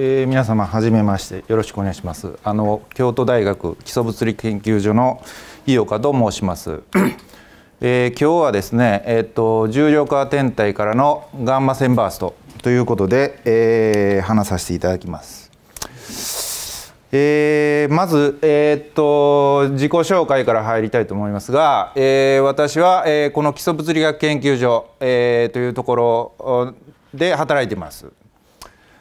えー、皆様はじめましてよろしくお願いしますあの京都大学基礎物理研究所の井岡と申します、えー、今日はですねえっ、ー、と重量化天体からのガンマ線バーストということで、えー、話させていただきますえー、まず、えー、っと自己紹介から入りたいと思いますが、えー、私は、えー、この基礎物理学研究所、えー、というところで働いてます。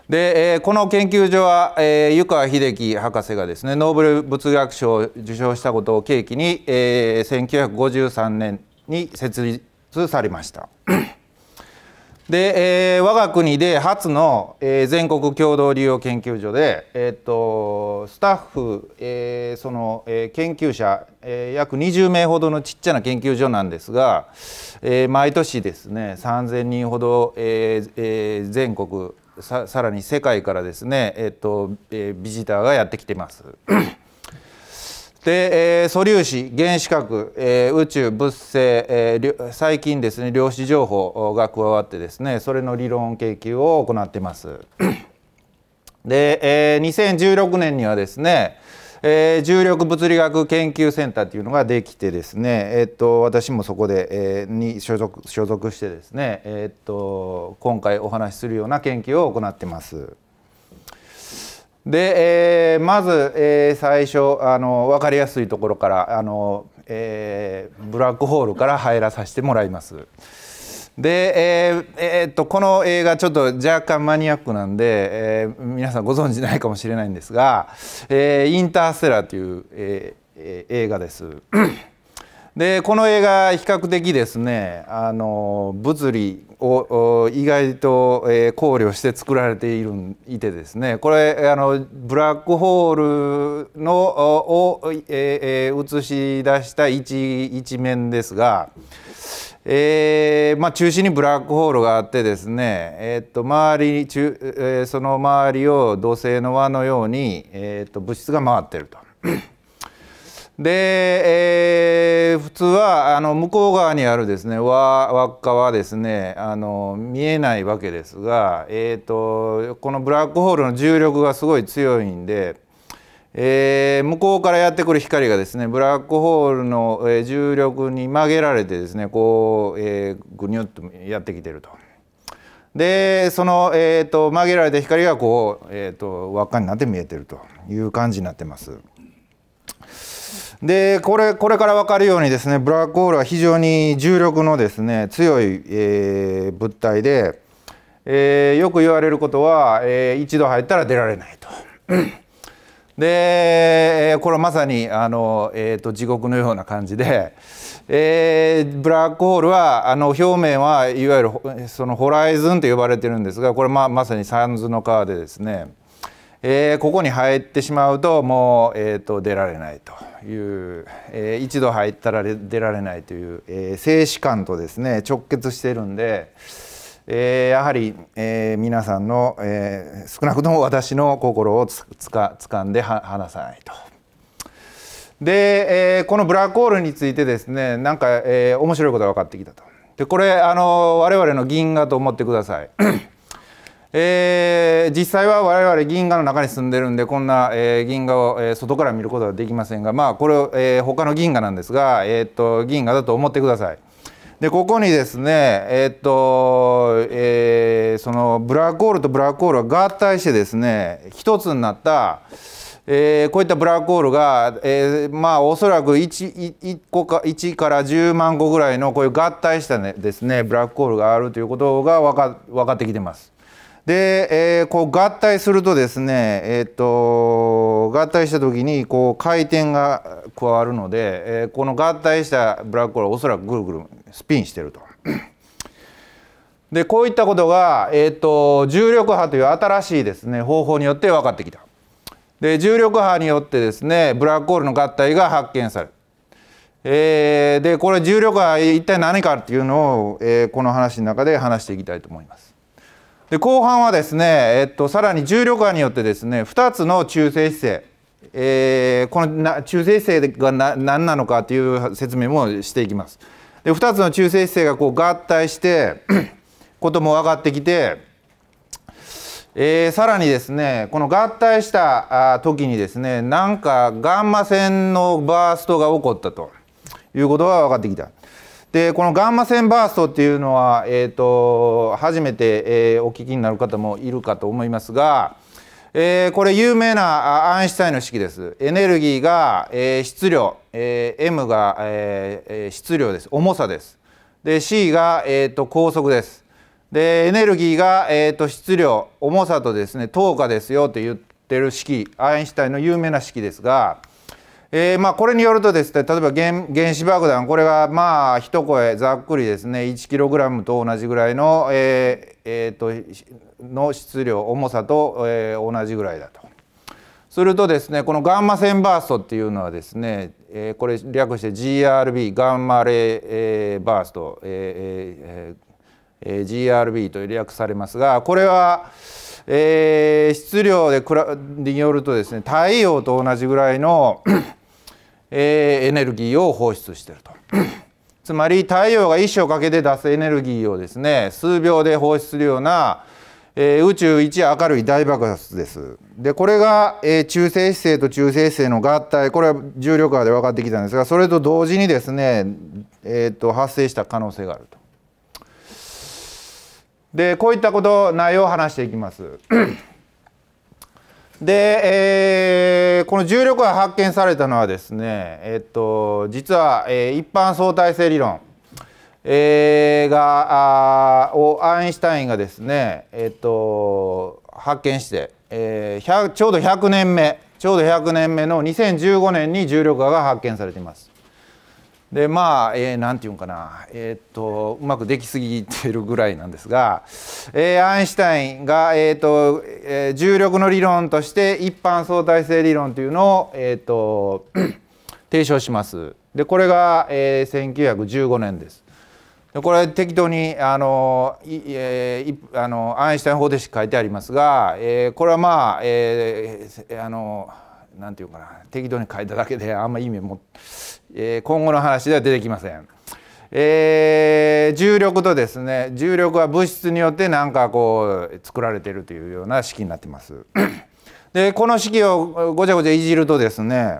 で、えー、この研究所は、えー、湯川秀樹博士がですねノーベル物学賞を受賞したことを契機に、えー、1953年に設立されました。で、えー、我が国で初の、えー、全国共同利用研究所で、えーと、スタッフ、えー、その、えー、研究者、えー、約20名ほどのちっちゃな研究所なんですが、えー、毎年ですね3,000人ほど、えーえー、全国さらに世界からですね、えーとえー、ビジターがやってきています。で、えー、素粒子原子核、えー、宇宙物性、えー、最近ですね量子情報が加わってですねそれの理論研究を行っています。で、えー、2016年にはですねえー、重力物理学研究センターっていうのができてですね、えっと私もそこで、えー、に所属所属してですね、えっと今回お話しするような研究を行ってます。で、えー、まず、えー、最初あの分かりやすいところからあの、えー、ブラックホールから入らさせてもらいます。で、えーえー、っとこの映画ちょっと若干マニアックなんで、えー、皆さんご存知ないかもしれないんですが「えー、インターステラー」という、えー、映画です。でこの映画比較的ですねあの物理を意外と、え考慮して作られているいてですねこれあのブラックホールのを、え映し出した一一面ですが。えーまあ、中心にブラックホールがあってですね、えー、と周り中、えー、その周りを土星の輪のように、えー、と物質が回ってると。で、えー、普通はあの向こう側にあるですね輪輪っかはですねあの見えないわけですが、えーと、とこのブラックホールの重力がすごい強いんで。えー、向こうからやってくる光がですねブラックホールの、え重力に曲げられてですねこう、えー、ぐにゅっとやってきてると。でその、えーと、曲げられた光がこう、えーと、と輪っかになって見えてるという感じになってます。でこれこれから分かるようにですねブラックホールは非常に重力のですね強い、えー、物体で、えー、よく言われることは、えー、一度入ったら出られないと。でこれはまさにあの、えーと、地獄のような感じで、えー、ブラックホールはあの表面はいわゆるそのホライズンと呼ばれてるんですがこれままさにサンズの川でですね、えー、ここに入ってしまうともう、えーと、と出られないという、えー、一度入ったら出られないという、えー、静止感とですね直結してるんで。えー、やはり、えー、皆さんの、えー、少なくとも私の心をつつかつかんで話さないと。で、えー、このブラックホールについてですねなんか、えー、面白いことが分かってきたと。でこれあの我々の銀河と思ってください。えー、実際は我々銀河の中に住んでるんでこんな、えー、銀河を、えー、外から見ることはできませんがまあこれを、えー、他の銀河なんですが、えー、っと銀河だと思ってください。でここにですねえっと、えー、そのブラックホールとブラックホールが合体してですね一つになった、えー、こういったブラックホールが、えー、まあおそらく 1, 1, 個か1から10万個ぐらいのこういう合体した、ね、ですねブラックホールがあるということが分か分かってきてます。で、えー、こう合体するとですね、えーと、と合体した時にこう回転が加わるので、えー、この合体したブラックホールはおそらくぐるぐるスピンしてると。でこういったことが、えーと、重力波という新しいですね方法によって分かってきた。で重力波によってですねブラックホールの合体が発見される。えー、でこれ重力波一体何かっていうのを、えー、この話の中で話していきたいと思います。で後半はですね、えー、っと、さらに重力波によってですね2つの中性子星、えー、このな中性子星がな何なのかという説明もしていきます。で2つの中性子星がこう合体して ことも分かってきて、えー、さらにですねこの合体した時にですねなんかガンマ線のバーストが起こったということが分かってきた。でこのガンマ線バーストっていうのは、えーと、初めて、えー、お聞きになる方もいるかと思いますが。えー、これ有名なアインシュタインの式です。エネルギーが、えー、質量、えー、M が、えー、質量です。重さです。で C が、えーと、高速です。でエネルギーが、えーと、と質量重さとですね等価ですよと言ってる式アインシュタインの有名な式ですがえーまあ、これによるとですね例えば原原子爆弾これがまあ一声ざっくりですね 1kg と同じぐらいの,、えーえーと、の質量重さと、えー、同じぐらいだと。するとですねこのガンマ線バーストっていうのはですね、えー、これ略して GRB ガンマレー、えー、バースト、えーえーえー、GRB と略されますがこれは。えー、質量でによるとですね太陽と同じぐらいの、えー、エネルギーを放出してると つまり太陽が一生かけて出すエネルギーをですね数秒で放出するような、えー、宇宙一明るい大爆発です。でこれが、えー、中性子星と中性子星の合体これは重力波で分かってきたんですがそれと同時にですね、えーと発生した可能性があると。でこういったこと内容を話していきます。で、えー、この重力波発見されたのはですね、えっと、実は、えー、一般相対性理論、えー、があをアインシュタインがですね、えっと、発見して、えー、ちょうど100年目ちょうど100年目の2015年に重力波が発見されています。でまあ、えー、なんていうんかな、えー、っとうまくできすぎてるぐらいなんですが、えー、アインシュタインが、えー、っとえー、重力の理論として一般相対性理論というのを、えー、っと 提唱します。でこれが、えー、1915年です。でこれ適当にあのい、えー、あのアインシュタイン方程式書いてありますが、えー、これはまあ、えー、あのなんていうかな適当に書いただけであんま意味もえ今後の話では出てきません。えー、重力とですね重力は物質によって何かこう作られてるというような式になってます。でこの式をごちゃごちゃいじるとですね、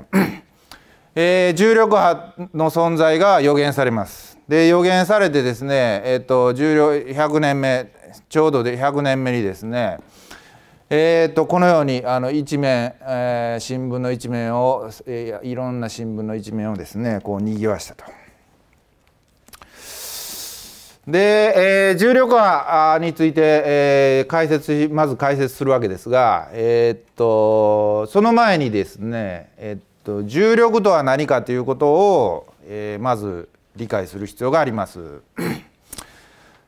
えー、重力波の存在が予言されます。で予言されてですね、えーと、重量100年目ちょうどで100年目にですねえーと、このようにあの一面、えー、新聞の一面を、えー、いろんな新聞の一面をですねこうにぎわしたと。で、えー、重力化について、えー、解説まず解説するわけですが、えー、っとその前にですね、えー、っと重力とは何かということを、えー、まず理解する必要があります。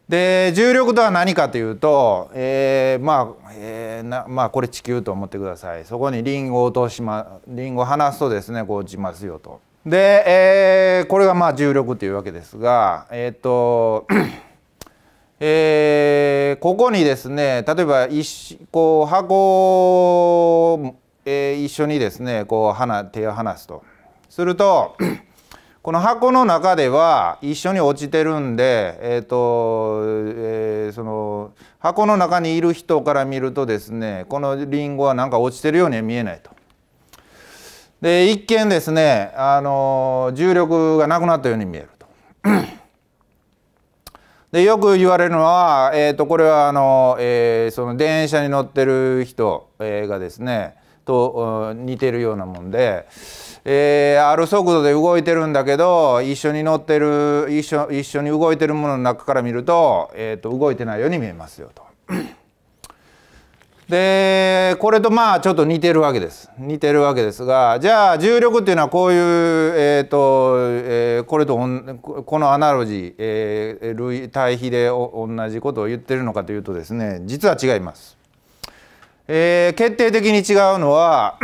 で重力とは何かというと、えー、まあ、えー、なまあこれ地球と思ってくださいそこにリンゴを落としまリンゴを離すとですねこう落ちますよと。で、えー、これがまあ重力というわけですがえっ、とえー、ここにですね例えば一こう箱を、えー、一緒にですねこう手を離すとするとこの箱の中では一緒に落ちてるんで、えーとえー、その箱の中にいる人から見るとですねこのリンゴはなんか落ちてるようには見えないと。で一見ですね、あの重力がなくなったように見えると。でよく言われるのは、えーと、これはあの、えー、その電車に乗ってる人、えがですねと似てるようなもんで。えー、ある速度で動いてるんだけど一緒に乗ってる一緒一緒に動いてるものの中から見ると,、えーと、動いてないように見えますよと。でこれとまあちょっと似てるわけです似てるわけですがじゃあ重力っていうのはこういう、えーとえー、これとこのアナロジー、えー、類対比で同じことを言ってるのかというとですね実は違います。えー、決定的に違うのは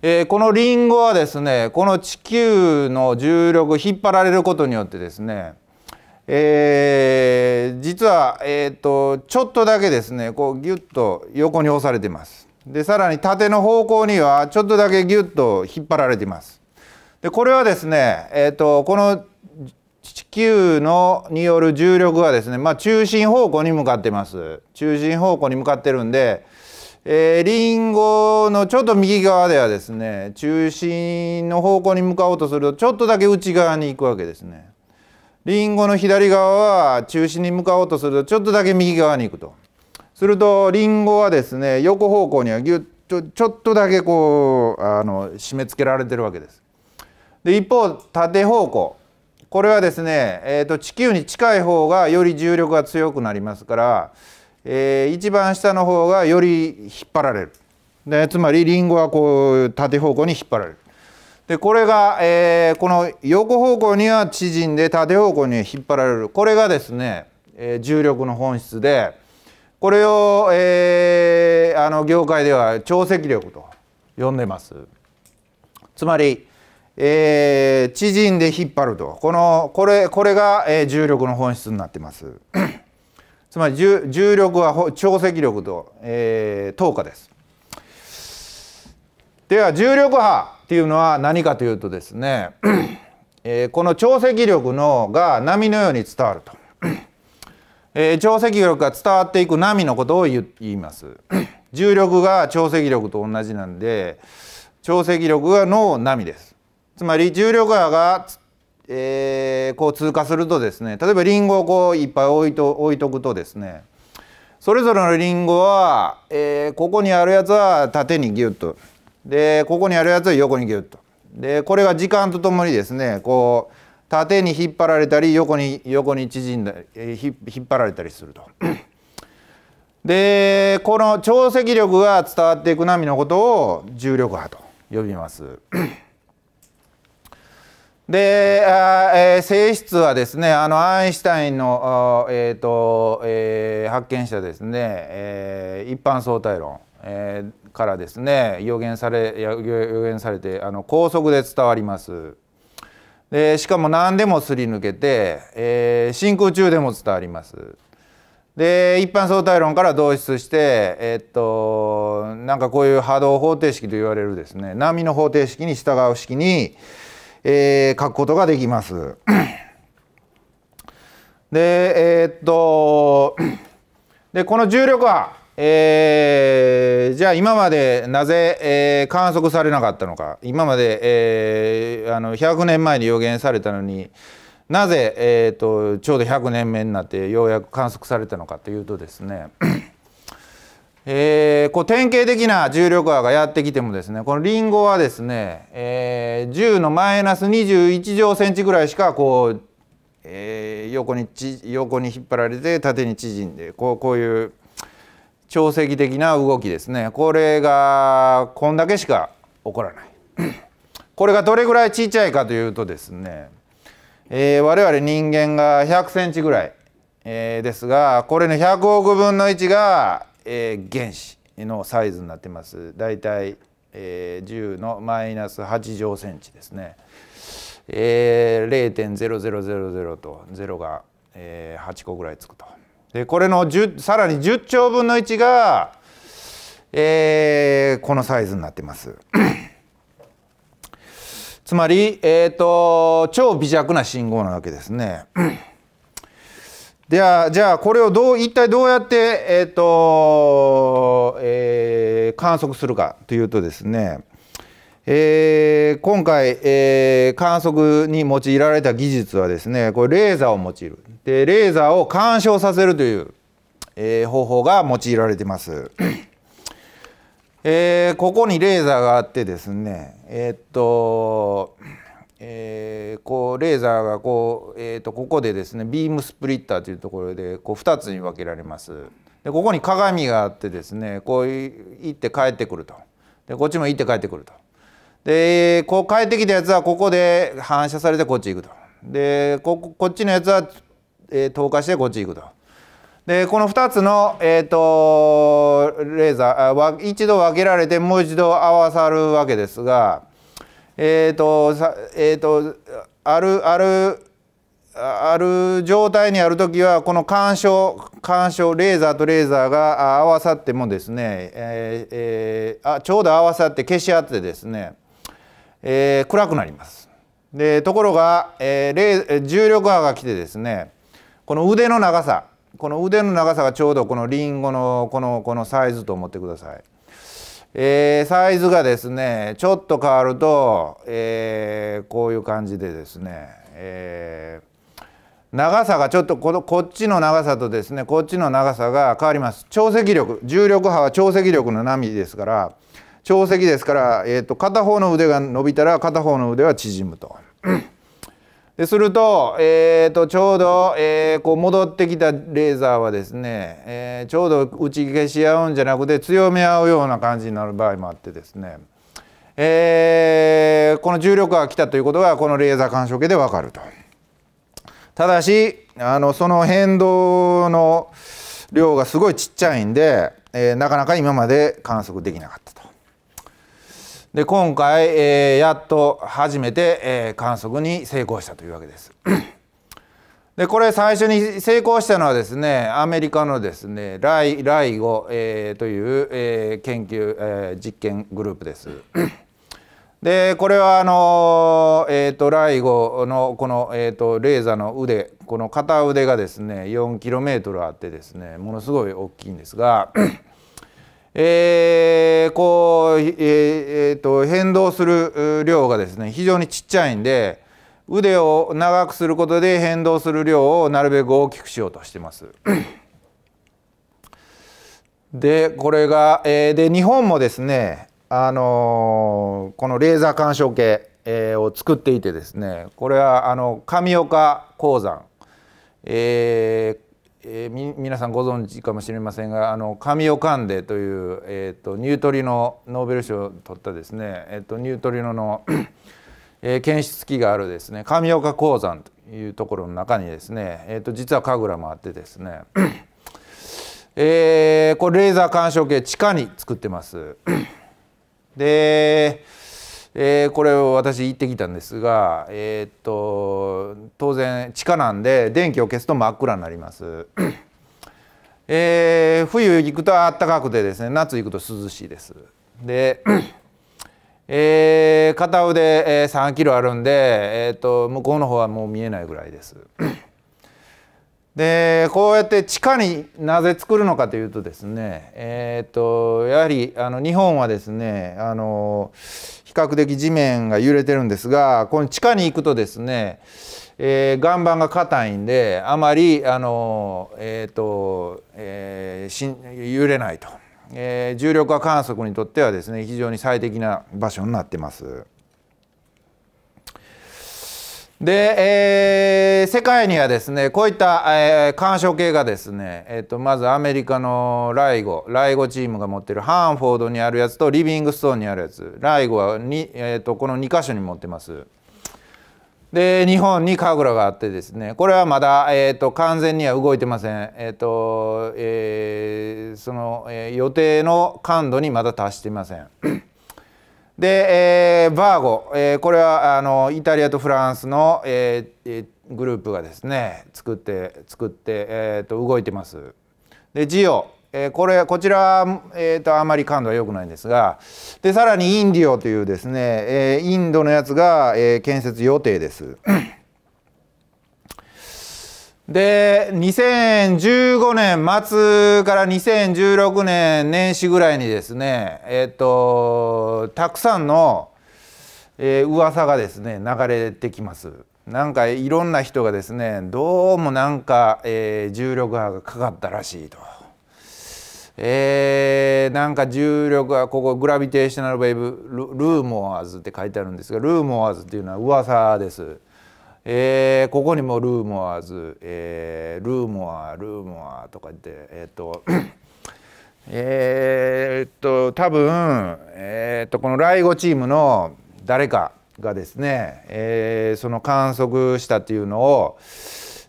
えー、このリンゴはですねこの地球の重力引っ張られることによってですね、えー、実は、えーと、ちょっとだけですねこうギュッと横に押されてますでさらに縦の方向にはちょっとだけギュッと引っ張られてますでこれはですね、えーと、この地球のによる重力はですね、まあ、中心方向に向かってます中心方向に向かってるんでえー、リンゴのちょっと右側ではですね中心の方向に向かおうとするとちょっとだけ内側に行くわけですね。リンゴの左側は中心に向かおうとするとちょっとだけ右側に行くと。するとリンゴはですね横方向にはぎゅっとちょっとだけこうあの締め付けられてるわけです。で一方縦方向これはですね、えーと、と地球に近い方がより重力が強くなりますからえー、一番下の方がより引っ張られるでつまりリンゴはこう縦方向に引っ張られるでこれが、えー、この横方向には縮んで縦方向に引っ張られるこれがですね、えー、重力の本質でこれを、えー、あの業界では潮汐力と呼んでますつまり、えー、縮んで引っ張るとこのこれこれが、えー、重力の本質になってます。つまり重力は潮汐力と、えー、等価です。では重力波っていうのは何かというとですね、えー、この潮汐力のが波のように伝わると、えー、潮汐力が伝わっていく波のことを言います 重力が潮汐力と同じなんで潮汐力がの波ですつまり重力波がえー、こう通過するとですね例えばりんごをこういっぱい置いと置いとくとですねそれぞれのりんごは、えー、ここにあるやつは縦にギュッとでここにあるやつは横にギュッとでこれが時間とともにですねこう縦に引っ張られたり横に横に縮んだり、えー、引っ張られたりすると。でこの潮汐力が伝わっていく波のことを重力波と呼びます。で、えー、性質はですねあのアインシュタインの、えーとえー、発見者ですね、えー、一般相対論、えー、からですね予言され予言されてあの高速で伝わります。でしかも何でもすり抜けて、えー、真空中でも伝わります。で一般相対論から導出して、えー、っとなんかこういう波動方程式と言われるですね波の方程式に従う式に、えー、書くことができます。で、えー、っと、で、この重力波、えー、じゃあ今までなぜ、えー、観測されなかったのか、今まで、えー、あの100年前に予言されたのに、なぜ、えーと、とちょうど100年目になってようやく観測されたのかというとですねえー、こう典型的な重力波がやってきてもですねこのリンゴはですね、えー、10のマイナス21乗センチぐらいしかこう、えー、横にち横に引っ張られて縦に縮んでこうこういう潮汐的な動きですねこれがこんだけしか起こらない これがどれぐらいちっちゃいかというとですね、えー、我々人間が100センチぐらい、えー、ですがこれね100億分の1がえー、原子のサイズになってます。大体、えー、10のマイナス8乗センチですね。えー、0.0000と0が、えー、8個ぐらいつくと。でこれのさらに10兆分の1が、えー、このサイズになってます。つまり、えーと超微弱な信号なわけですね。ではじゃあこれをどう一体どうやって、えーとえー、観測するかというとですね、えー、今回、えー、観測に用いられた技術はですねこれレーザーを用いるでレーザーを干渉させるという、え方法が用いられてます。えここにレーザーがあってですねえっとえー、こうレーザーがこう、えー、とここでですねビームスプリッターというところでこう2つに分けられますでここに鏡があってですねこう行って帰ってくるとでこっちも行って帰ってくるとでこう帰ってきたやつはここで反射されてこっち行くとでここっちのやつは、えー、透過してこっち行くと。でこの2つの、えーと、レーザー一度分けられてもう一度合わさるわけですがえっ、ー、とさえっ、ー、とあるあるある状態にある時はこの干渉干渉レーザーとレーザーが合わさってもですね、えーえー、あちょうど合わさって消し合ってですね、えー、暗くなります。でところが、えー、重力波が来てですねこの腕の長さこの腕の長さがちょうどこのリンゴのこのこのサイズと思ってください。えー、サイズがですねちょっと変わると、えー、こういう感じでですね、えー、長さがちょっとこのこっちの長さとですねこっちの長さが変わります潮汐力重力波は潮汐力の波ですから潮汐ですから、えーと片方の腕が伸びたら片方の腕は縮むと。ですると,、えーと、ちょうど、えー、こう戻ってきたレーザーはですね、えー、ちょうど打ち消し合うんじゃなくて強め合うような感じになる場合もあってですね、えー、この重力が来たということがこのレーザー干渉計でわかると。ただしあのその変動の量がすごいちっちゃいんで、えなかなか今まで観測できなかった。で今回、えー、やっと初めて、えー、観測に成功したというわけです。でこれ最初に成功したのはですねアメリカのですねライライゴ、えー、という、えー、研究、えー、実験グループです。でこれはあのえーと、ライゴのこの、えーと、とレーザーの腕この片腕がですね 4km あってですねものすごい大きいんですが えー、こう、えーえー、と変動する量がですね非常にちっちゃいんで腕を長くすることで変動する量をなるべく大きくしようとしてます。でこれが、えー、で日本もですね、あのー、このレーザー干渉計、えー、を作っていてですねこれはあの上岡鉱山、ええー、皆さんご存知かもしれませんがあのカミオカンデという、えーと、ニュートリノノーベル賞を取ったですね、えーと、ニュートリノのえー、検出器があるですね神岡鉱山というところの中にですね、えーと、と実は神楽もあってですねえー、これレーザー干渉計地下に作ってます。でえー、これを私行ってきたんですが、えー、っと当然地下なんで電気を消すと真っ暗になります。えー、冬行くと暖かくてですね夏行くと涼しいです。で、えー、片腕、え3キロあるんで、えーと、向こうの方はもう見えないぐらいです。でこうやって地下になぜ作るのかというとですね、えーとやはりあの日本はですねあの比較的地面が揺れてるんですがこの地下に行くとですね、えー、岩盤が硬いんであまりあの、えーとえー、揺れないと、えー、重力は観測にとってはですね非常に最適な場所になってます。で、えー、世界にはですねこういった、えー、干渉系がですね、えーと、まずアメリカのライゴライゴチームが持ってるハーンフォードにあるやつとリビングストーンにあるやつライゴはに、えーと、この2箇所に持ってます。で日本に神楽があってですねこれはまだ、えーと、と完全には動いてません、えーとえー、その、えー、予定の感度にまだ達していません。で、えー、バーゴ、えー、これはあのイタリアとフランスの、えー、グループがですね作って作って、えーと、動いてます。でジオ、えー、これこちら、えーと、とあまり感度は良くないんですがでさらにインディオというですね、えー、インドのやつが、えー、建設予定です。で2015年末から2016年年始ぐらいにですねえっ、とたくさんの、えー、噂がですね流れてきます。なんかいろんな人がですねどうもなんか、えー、重力波がかかったらしいと。えー、なんか重力はここグラビテーショナルウェーブルーモアーズって書いてあるんですがルーモアーズっていうのは噂です。えー、ここにもルーモアーズ、えー、ルーモアルーモアとか言ってえっ、とえっと多分、えっとこのライゴチームの誰かがですね、えその観測したっていうのを、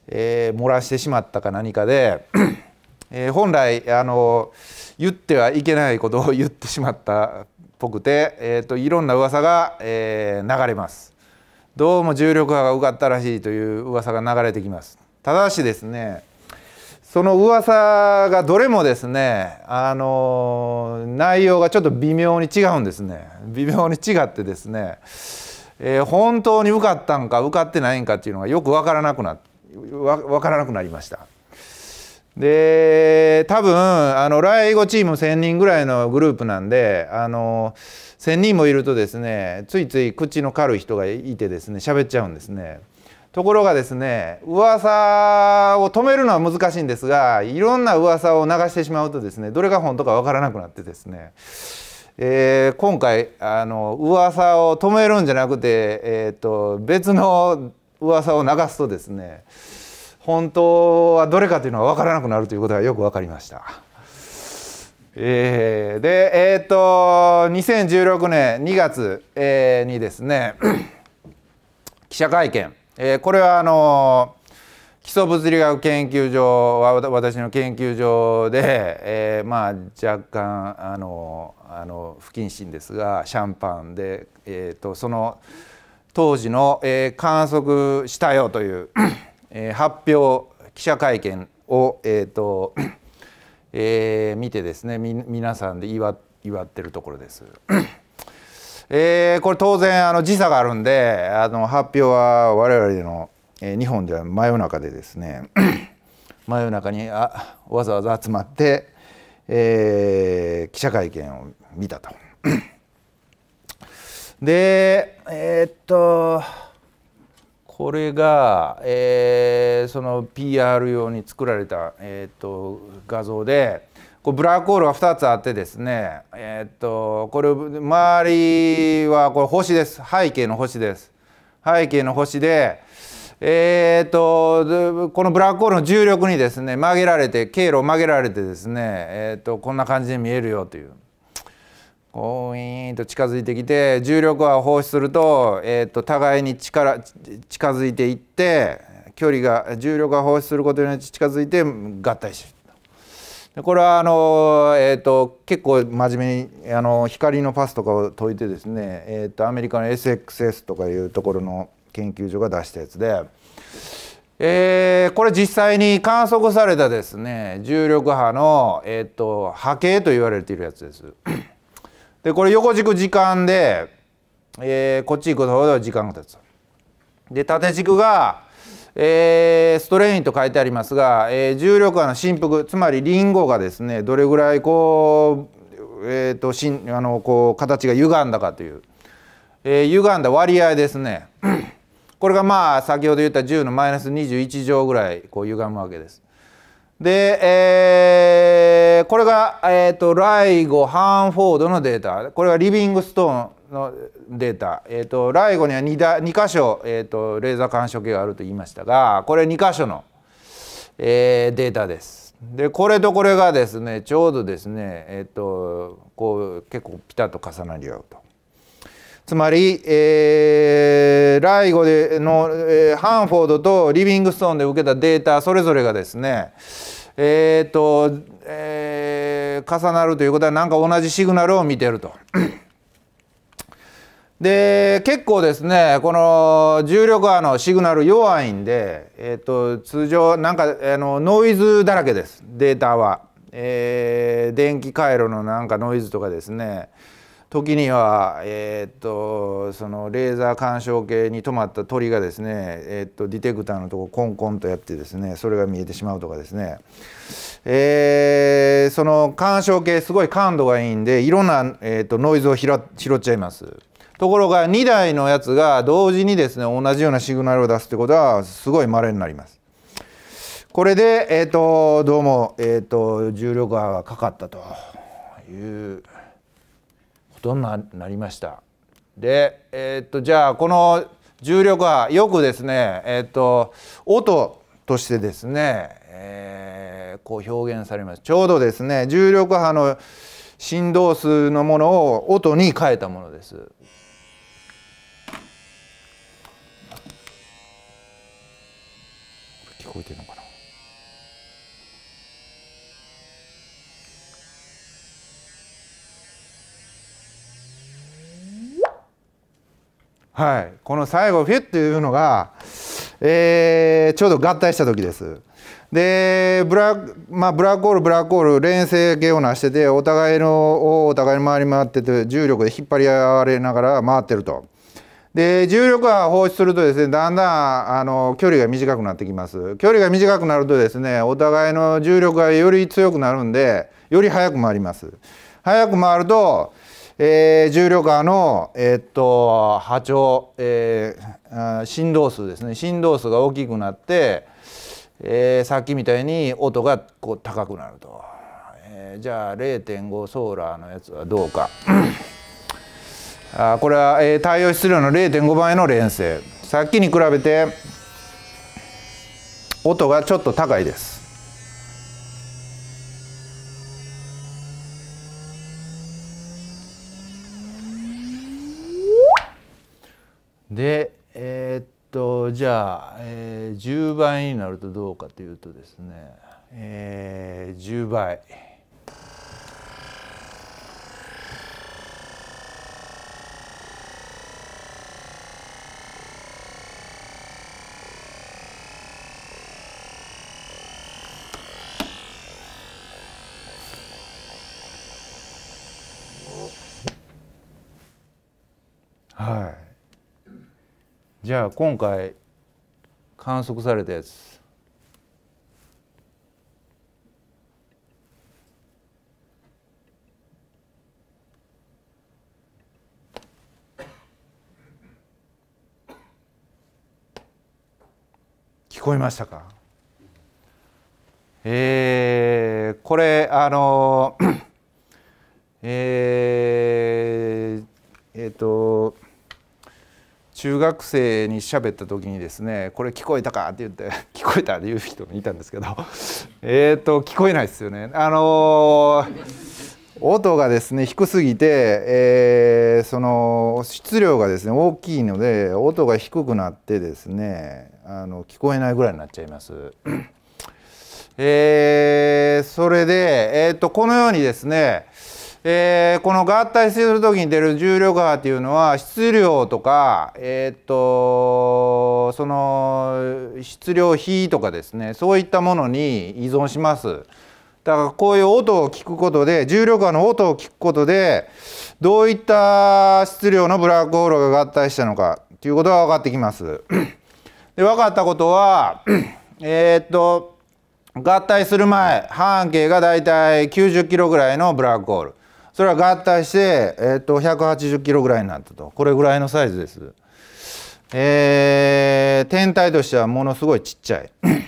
え漏らしてしまったか何かで、え本来あの言ってはいけないことを言ってしまったっぽくて、えっといろんな噂が、え流れます。どうも重力波が受かったらしいという噂が流れてきますただしですねその噂がどれもですねあの内容がちょっと微妙に違うんですね微妙に違ってですね、えー、本当に受かったんか受かってないんかっていうのがよく分からなくな分からなくなりましたで多分あの来ゴチーム1,000人ぐらいのグループなんであの1,000人もいるとですねついつい口の軽い人がいてですね喋っちゃうんですね。ところがですね噂を止めるのは難しいんですがいろんな噂を流してしまうとですねどれが本当か分からなくなってですね、えー、今回あの噂を止めるんじゃなくて、えーと別の噂を流すとですね本当はどれかというのは分からなくなるということがよく分かりました。えー、でえっ、と2016年2月、えー、にですね 記者会見、えー、これはあの基礎物理学研究所は私の研究所で、えー、まあ若干あのあの不謹慎ですがシャンパンで、えーと、とその当時の、えー、観測したよというえー、発表記者会見を、えーと えー、見てですね皆さんで祝ってるところです。えー、これ当然あの時差があるんであの発表は我々の、えー、日本では真夜中でですね 真夜中にあわざわざ集まって、えー、記者会見を見たと。でえー、っとこれが、えー、その PR 用に作られた、えーと、画像でこうブラックホールが2つあってですね、えーと、これ周りはこれ星です背景の星です背景の星で、えーと、このブラックホールの重力にですね曲げられて経路を曲げられてですね、えー、とこんな感じで見えるよという。こういと近づいてきて重力波を放出すると,、えーと、互いに力近づいていって距離が重力波を放出することによって近づいて合体してるこれはあの、えーと、結構真面目にあの光のパスとかを解いてですね、えーと、とアメリカの SXS とかいうところの研究所が出したやつで。えー、これ実際に観測されたですね重力波の、えー、と波形と言われているやつです。でこれ横軸時間で、えー、こっち行くほど時間が経つ。で縦軸が、えー、ストレインと書いてありますが、えー、重力波の振幅つまりリンゴがですねどれぐらいこう,、えーと、んあのこう形が歪んだかという、えー、歪んだ割合ですねこれがまあ先ほど言った10のマイナス21乗ぐらいこう歪むわけです。で、えー、これが、えーと、ライゴハンフォードのデータこれはリビングストーンのデータ、えーと、ライゴには 2, だ2箇所、えーと、レーザー干渉計があると言いましたがこれ2箇所の、えー、データです。でこれとこれがですねちょうどですねえっ、ー、とこう結構ピタッと重なり合うと。つまり、えー、ライゴでの、えー、ハンフォードとリビングストーンで受けたデータそれぞれがですねえーとえー、重なるということは何か同じシグナルを見てると。で結構ですねこの重力波のシグナル弱いんで、えーと、通常なんかあのノイズだらけですデータは、えー、電気回路のなんかノイズとかですね時には、えー、っとそのレーザー干渉計に止まった鳥がですね、えー、っとディテクターのとこコンコンとやってですねそれが見えてしまうとかですね、えー、その干渉計すごい感度がいいんでいろんな、えっとノイズを拾っちゃいます。ところが2台のやつが同時にですね同じようなシグナルを出すってことはすごい稀になります。これで、えーと、とどうも、えーと、と重力波がかかったというどんななりましたでえー、っとじゃあこの重力波よくですねえー、っと音としてですね、えー、こう表現されますちょうどですね重力波の振動数のものを音に変えたものです。聞こえてるのかはい、この最後フィュッていうのが、えー、ちょうど合体した時です。でブラ,、まあ、ブラックホールブラックホール連星形を成しててお互いのお互いに回り回ってて重力で引っ張り合われながら回ってると。で重力が放出するとですねだんだんあの距離が短くなってきます距離が短くなるとですねお互いの重力がより強くなるんでより速く回ります速く回るとえー、重量化の、えー、っと波長、えー、振動数ですね振動数が大きくなって、えー、さっきみたいに音がこう高くなると、えー、じゃあ0.5ソーラーのやつはどうか あこれは、えー、太陽質量の0.5倍の連星さっきに比べて音がちょっと高いですでえー、っとじゃあ、えー、10倍になるとどうかというとですね、えー、10倍。はいじゃあ今回観測されたやつ聞こえましたかえー、これあの えー、えっ、ー、と中学生に喋った時にですね「これ聞こえたか?」って言って「聞こえた?」って言う人もいたんですけど えっと聞こえないですよね。あのー、音がですね低すぎて、えー、その質量がですね大きいので音が低くなってですねあの聞こえないぐらいになっちゃいます。えー、それで、えーとこのようにですねえー、この合体する時に出る重力波っていうのは質量とか、えー、っとその質量比とかですねそういったものに依存します。だからこういう音を聞くことで重力波の音を聞くことでどういった質量のブラックホールが合体したのかっていうことが分かってきます。で分かったことは えー、っと合体する前半径がだいたい90キロぐらいのブラックホールそれは合体して、えーと、180キロぐらいになったとこれぐらいのサイズです。えー、天体としてはものすごいちっちゃい、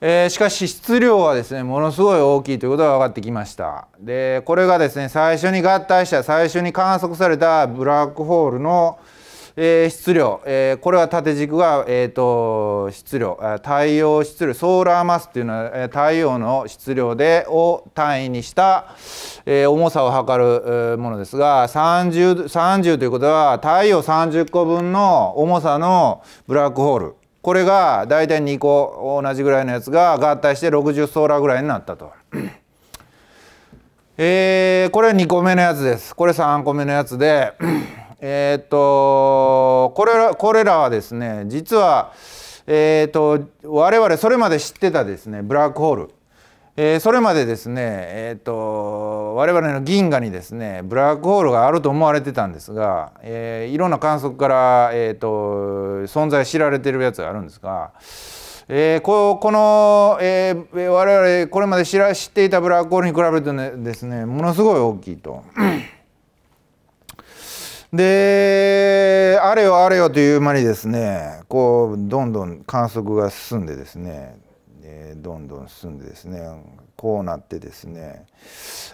えー、しかし質量はですねものすごい大きいということが分かってきましたでこれがですね最初に合体した最初に観測されたブラックホールの、えー、質量、えー、これは縦軸が、えーと、質量太陽質量ソーラーマスっていうのは太陽の質量でを単位にした、えー、重さを測るものですが 30, 30ということは太陽30個分の重さのブラックホールこれが大体2個同じぐらいのやつが合体して60ソーラーぐらいになったと。えー、これは2個目のやつです。これ3個目のやつでえっ、ー、とこれらこれらはですね実は、えっ、ー、と我々それまで知ってたですねブラックホール、えー、それまでですね、えっと我々の銀河にですねブラックホールがあると思われてたんですが、えいろんな観測から、えっと存在知られてるやつがあるんですが。えー、ここの、えー、我々これまで知ら知っていたブラックホールに比べるとねですねものすごい大きいと。であれよあれよという間にですねこうどんどん観測が進んでですねえどんどん進んでですねこうなってですね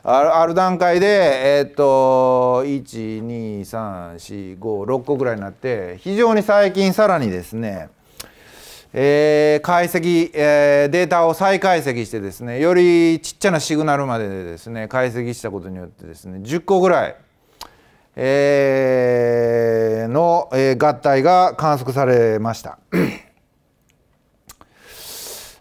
ある段階でえっ、と12345個ぐらいになって非常に最近さらにですねえー、解析、えー、データを再解析してですねよりちっちゃなシグナルまでですね解析したことによってですね10個ぐらいえー、の、えー、合体が観測されました。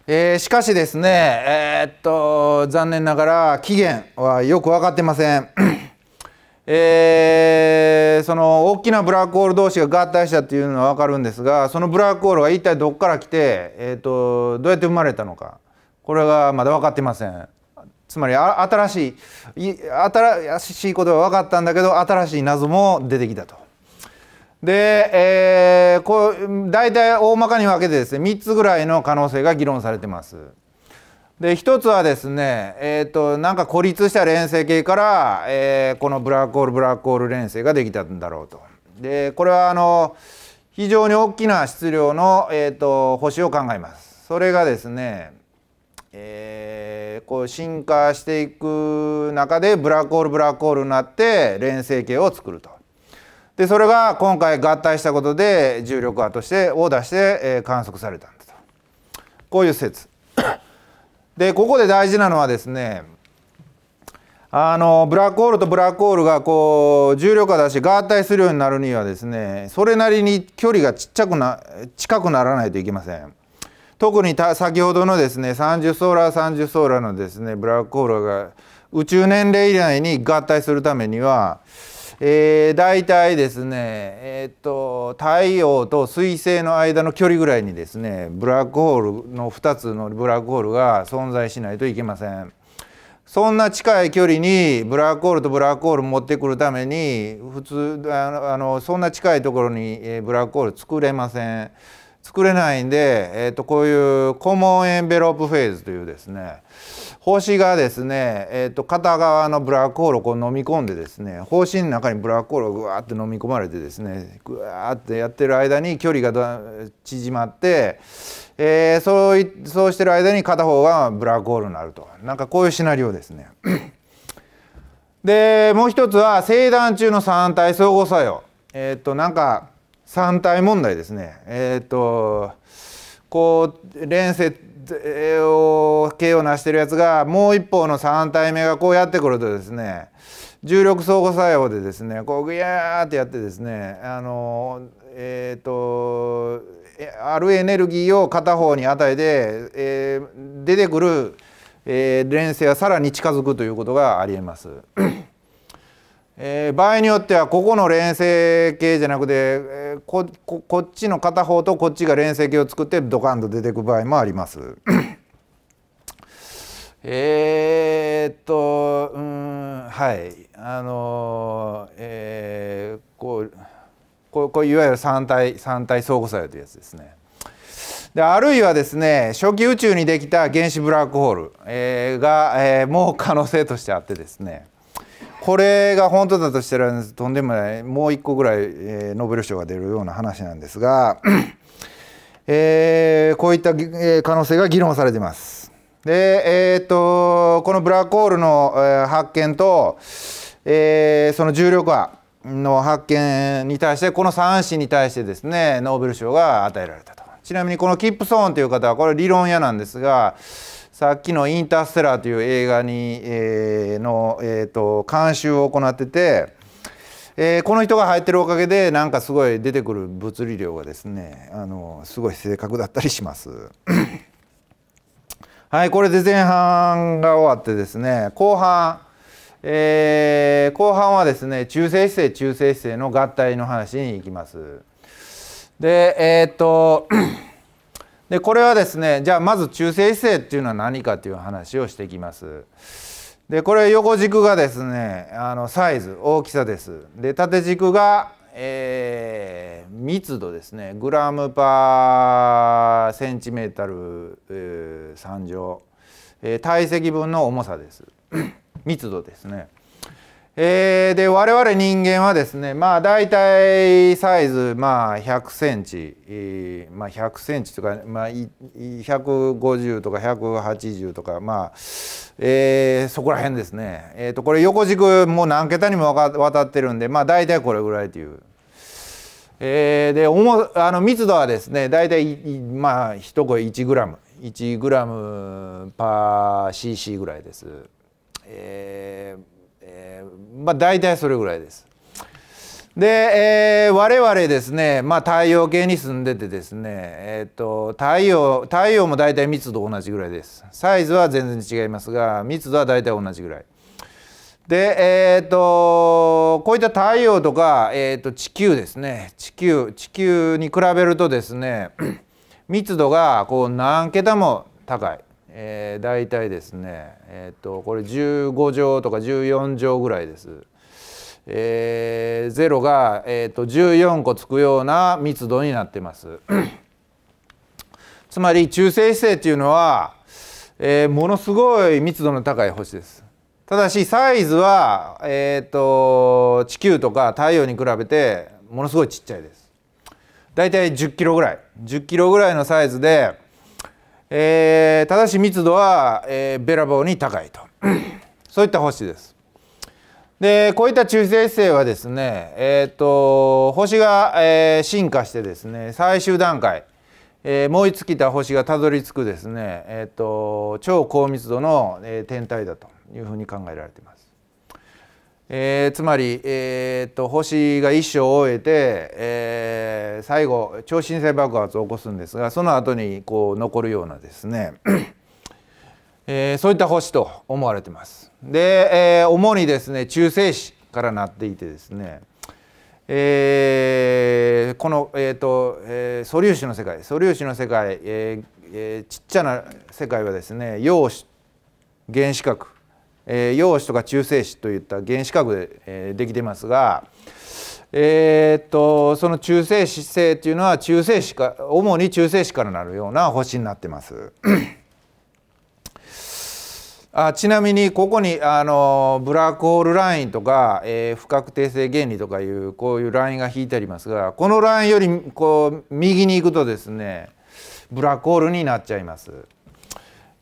えー、しかしですね、えー、っと残念ながら起源はよく分かってません、えー、その大きなブラックホール同士が合体したっていうのは分かるんですがそのブラックホールは一体どこから来て、えーっと、とどうやって生まれたのかこれがまだ分かってません。つまり新しい新しいことが分かったんだけど新しい謎も出てきたと。で、えー、こう大体大まかに分けてですね3つぐらいの可能性が議論されてます。で一つはですね、えーと、なんか孤立した連星系から、えー、このブラックホールブラックホール連星ができたんだろうと。でこれはあの非常に大きな質量の、えーと星を考えます。それがですねえー、こう進化していく中でブラックホールブラックホールになって連成形を作ると。でそれが今回合体したことで重力波としてを出して、えー、観測されたんだとこういう説。でここで大事なのはですねあのブラックホールとブラックホールがこう重力波だし合体するようになるにはですねそれなりに距離がちっちゃくな近くならないといけません。特に先ほどのですね30ソーラー30ソーラーのですねブラックホールが宇宙年齢以内に合体するためには、えー、大体ですね、えー、っと太陽と水星の間の距離ぐらいにですねブラックホールの2つのブラックホールが存在しないといけません。そんな近い距離にブラックホールとブラックホール持ってくるために普通あのそんな近いところにブラックホール作れません。作れないんで、えーと、こういうコモンエンベロープフェーズというですね星がですね、えーと、片側のブラックホールをこう飲み込んでですね星の中にブラックホールをぐわって飲み込まれてですねぐわってやってる間に距離が縮まって、えー、そういそうしてる間に片方がブラックホールになるとなんかこういうシナリオですね。でもう一つは正団中の三体相互作用。えっ、ー、となんか三体問題ですね。えっ、ー、とこう連接を形を成してるやつがもう一方の3体目がこうやってくるとですね重力相互作用でですねこうグヤーってやってですねあのえっ、ー、とあるエネルギーを片方に与えて、えー、出てくる、えー、連星はさらに近づくということがありえます。えー、場合によってはここの連成形じゃなくて、えー、ここっちの片方とこっちが連成形を作ってドカンと出てく場合もあります。えっとうんはいあのー、えー、こうここいわゆる三体三体相互作用というやつですね。であるいはですね初期宇宙にできた原子ブラックホール、えー、が、えー、もう可能性としてあってですねこれが本当だとしたらとんでもないもう一個ぐらい、えー、ノーベル賞が出るような話なんですが、えー、こういった、えー、可能性が議論されています。で、えーっと、とこのブラックホールの、えー、発見と、えー、その重力波の発見に対してこの3子に対してですねノーベル賞が与えられたと。ちなみにこのキップソーンという方はこれ理論屋なんですがさっきの「インターステラー」という映画に、えー、の、えーと、監修を行ってて、えー、この人が入ってるおかげでなんかすごい出てくる物理量がですねあのすごい正確だったりします。はいこれで前半が終わってですね後半、えー、後半はですね中性子星中性子星の合体の話に行きます。でえー、っとでこれはですねじゃあまず中性子性っていうのは何かという話をしていきます。でこれ横軸がですねあのサイズ大きさです。で縦軸が、えー、密度ですねグラムパーセンチメートル、ー、3乗、えー、体積分の重さです 密度ですね。えー、で我々人間はですねまあ大体サイズまあ100センチ、えー、まあ100センチとか、まあ、150とか180とかまあ、えー、そこら辺ですね、えー、とこれ横軸もう何桁にもわたってるんでまあ大体これぐらいという。えー、で重あの密度はですね大体まあ一声1ム1グラムパー cc ぐらいです。えーえー、まあ大体それぐらいです。で、えー、我々ですね、まあ、太陽系に住んでてですね、えーと、太陽太陽も大体密度同じぐらいですサイズは全然違いますが密度は大体同じぐらいでえっ、ー、とこういった太陽とか、えーと地球ですね地球地球に比べるとですね 密度がこう何桁も高いえー、大体ですね、えーと、これ15乗とか14乗ぐらいです。えー、0が、えーと、14個つくような密度になってます。つまり中性子星っていうのは、えー、ものすごい密度の高い星です。ただしサイズは、えーと、と地球とか太陽に比べてものすごいちっちゃいです。だいたい1 0キロぐらい1 0キロぐらいのサイズでえー、ただし密度は、えー、べらぼうに高いと そういった星です。でこういった中性子星はですね、えーと、星が、えー、進化してですね最終段階、えー、燃え尽きた星がたどり着くですね、えーと、と超高密度の、えー、天体だというふうに考えられています。えー、つまり、えー、っと星が一生を終えて、えー、最後超新星爆発を起こすんですがその後にこう残るようなですね、えー、そういった星と思われてます。で、えー、主にですね中性子からなっていてですね、えー、この、えーとえー、素粒子の世界素粒子の世界、えーえー、ちっちゃな世界はですね陽子原子核えー、陽子とか中性子といった原子核で、えー、できてますが、えー、っとその中性子星っていうのは中性子か主に中性子からなるような星になってます。あちなみにここにあのブラックホールラインとか、えー、不確定性原理とかいうこういうラインが引いてありますがこのラインよりこう右に行くとですねブラックホールになっちゃいます。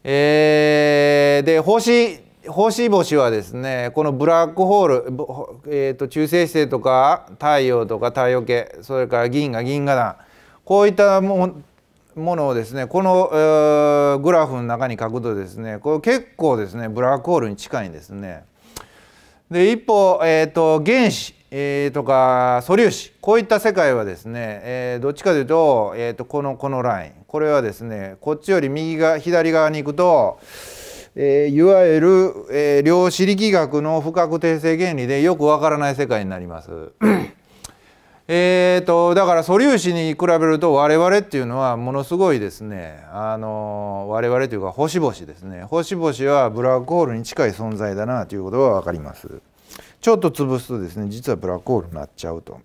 えー、で星星々はですねこのブラックホール、えーと、中性子星とか太陽とか太陽系それから銀河銀河団こういったものをですねこの、えー、グラフの中に書くとですねこれ結構ですねブラックホールに近いんですね。で一方、えーと、原子、えー、とか素粒子こういった世界はですね、えー、どっちかというと,、えーとこのこのラインこれはですねこっちより右が左側に行くと。えー、いわゆる、えー、量子力学の不確定性原理でよくわからない世界になります。えーと、だから素粒子に比べると我々っていうのはものすごいですねあの我々というか星々ですね星々はブラックホールに近い存在だなということは分かりますちょっと潰すとですね実はブラックホールになっちゃうと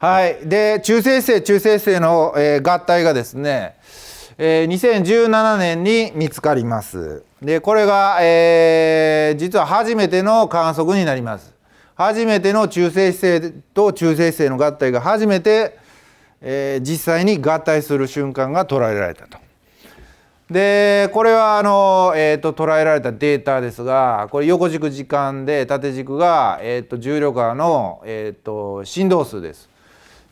はいで中性子中性子の、えー、合体がですねえー、2017年に見つかりますでこれが、えー、実は初めての観測になります初めての中性子星と中性子星の合体が初めて、えー、実際に合体する瞬間が捉えられたと。でこれはあの、えーと、捉えられたデータですがこれ横軸時間で縦軸が、えーと、重力波の、えーと振動数です。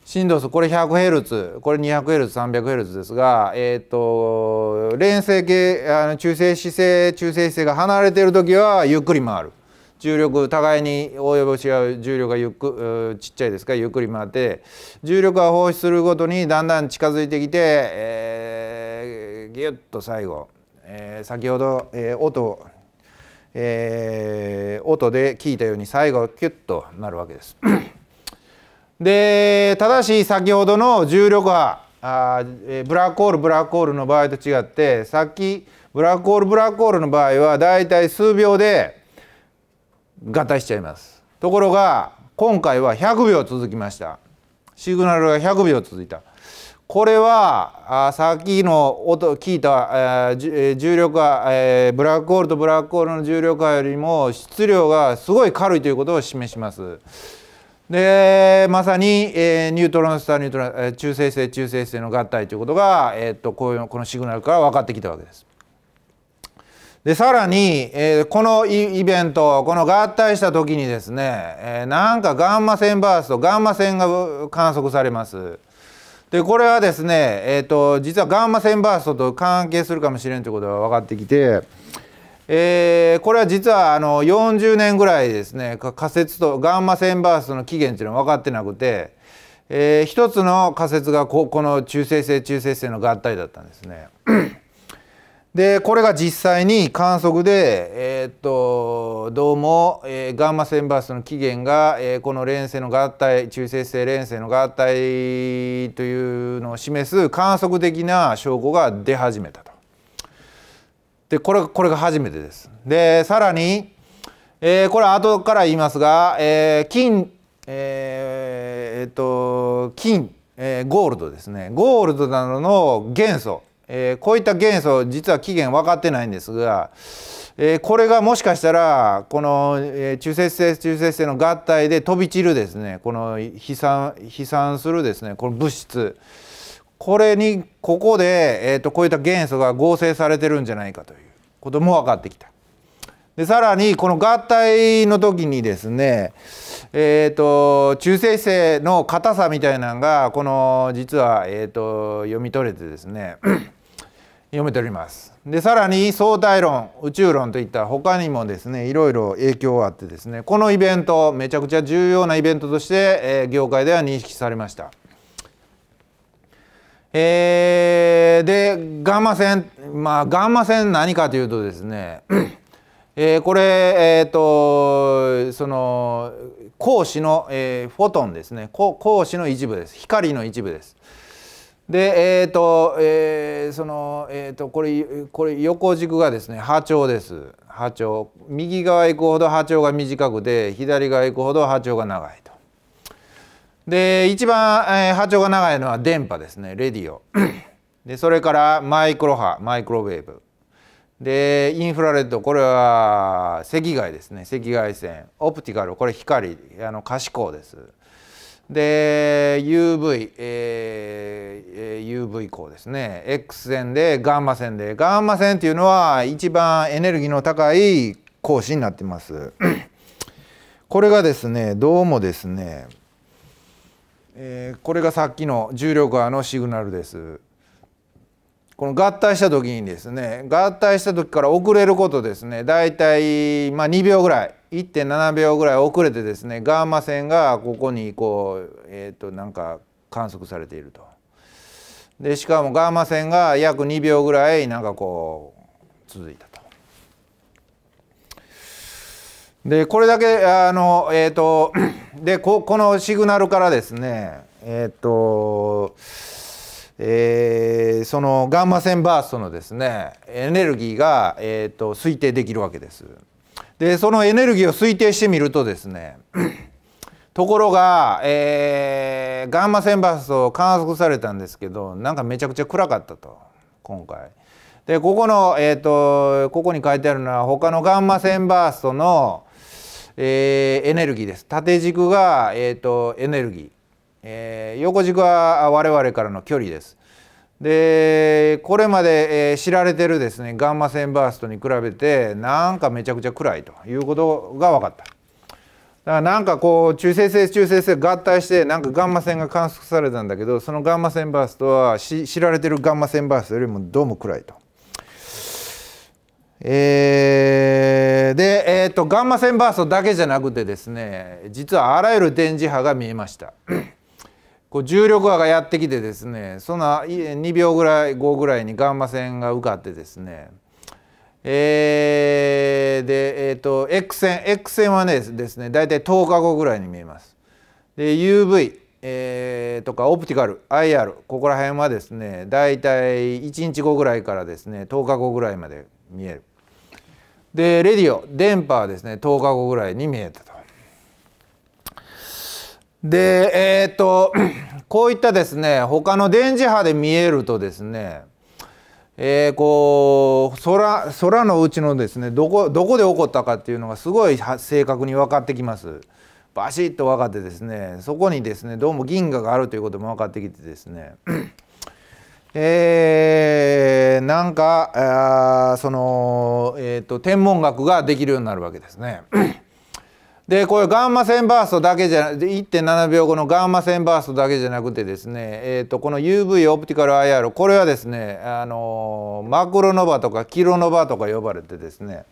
振動数これ 100Hz これ 200Hz300Hz ですが、えーと、と連性系あの中性姿勢中性姿勢が離れている時はゆっくり回る重力互いに及ぼし合う重力がゆっくちっちゃいですからゆっくり回って重力が放出するごとにだんだん近づいてきて、えー、ギュッと最後、えー、先ほど、えー、音、えー、音で聞いたように最後キュッとなるわけです。でただし先ほどの重力波あブラックホールブラックホールの場合と違ってさっきブラックホールブラックホールの場合はだいたい数秒で合体しちゃいますところが今回は100秒続きましたシグナルが100秒続いたこれはあさっきの音聞いた、えー、重力波、えー、ブラックホールとブラックホールの重力波よりも質量がすごい軽いということを示します。でまさに、えー、ニュートロンスターニュートロン、えー、中性性中性性の合体ということが、えー、っとこういうこのシグナルから分かってきたわけです。でさらに、えー、このイベントこの合体した時にですね、えー、なんかガンマ線バーストガンマ線が観測されます。でこれはですね、えーと、と実はガンマ線バーストと関係するかもしれんということが分かってきて。えー、これは実はあの40年ぐらいですね仮説とガンマ線バーストの起源っていうのは分かってなくて、えー、一つの仮説がここの中性性中性性の合体だったんですね。でこれが実際に観測で、えー、っとどうも、えー、ガンマ線バーストの起源が、えー、この連星の合体中性性連星の合体というのを示す観測的な証拠が出始めたと。でこれこれが初めてです。でさらに、えー、これ後から言いますが、えー、金えー、えー、と金、えー、ゴールドですねゴールドなどの元素、えー、こういった元素実は起源分かってないんですが、えー、これがもしかしたらこの、えー、中性性中性性の合体で飛び散るですねこの飛散飛散するですねこの物質これにここで、えーと、こういった元素が合成されてるんじゃないかということも分かってきた。でさらにこの合体の時にですねえー、と中性子の硬さみたいなのがこの実は、えーと、読み取れてですね 読めております。でさらに相対論宇宙論といった他にもですねいろいろ影響があってですねこのイベントめちゃくちゃ重要なイベントとして、えー、業界では認識されました。えー、でガンマ線まあガンマ線何かというとですね、えー、これえっ、ー、とその光子の、えー、フォトンですね光子の一部です光の一部です。でえっ、ー、と、えー、そのえっ、ー、とこれこれ横軸がですね波長です波長右側行くほど波長が短くて左側行くほど波長が長いと。で一番、えー、波長が長いのは電波ですねレディオ でそれからマイクロ波マイクロウェーブでインフラレッドこれは赤外ですね赤外線オプティカルこれ光あの可視光ですで UV、えー、UV 光ですね X 線でガンマ線でガンマ線っていうのは一番エネルギーの高い光子になってます これがですねどうもですねえー、これがさっきの重力波のシグナルです。この合体した時にですね合体した時から遅れることですねだいたいま2秒ぐらい1.7秒ぐらい遅れてですねガンマ線がここにこうえっ、ー、となんか観測されていると。でしかもガンマ線が約2秒ぐらいなんかこう続いた。でこれだけあのえっ、ー、とでここのシグナルからですねえっ、ー、とえー、そのガンマ線バーストのですねエネルギーが、えーと、推定できるわけです。でそのエネルギーを推定してみるとですね ところが、えー、ガンマ線バースト観測されたんですけどなんかめちゃくちゃ暗かったと今回。でここの、えーとここに書いてあるのは他のガンマ線バーストの、えー、エネルギーです縦軸が、えーと、エネルギー、えー、横軸は我々からの距離ですでこれまで、えー、知られてるですねガンマ線バーストに比べてなんかめちゃくちゃ暗いということが分かっただからなんかこう中性性中性性合体してなんかガンマ線が観測されたんだけどそのガンマ線バーストは知られてるガンマ線バーストよりもどうも暗いとえー、で、えーと、ガンマ線バーストだけじゃなくてですね実はあらゆる電磁波が見えました。こう重力波がやってきてですねその2秒ぐらい後ぐらいにガンマ線が受かってですねえー、でえっ、ー、と X 線 X 線はねですね大体10日後ぐらいに見えます。で UV、えー、とかオプティカル IR ここら辺はですね大体1日後ぐらいからですね10日後ぐらいまで見える。でレディオ電波はですね10日後ぐらいに見えたと。でえっ、ー、とこういったですね他の電磁波で見えるとですねえー、こう空空のうちのですねどこどこで起こったかっていうのがすごい正確に分かってきます。バシッと分かってですねそこにですねどうも銀河があるということも分かってきてですねえー、なんかあその、えーと、天文学ができるようになるわけですね。でこれガンマ線バーストだけじゃ1.7秒後のガンマ線バーストだけじゃなくてですね、えーと、この UV オプティカル IR これはですねあのマクロノバとかキロノバとか呼ばれてですね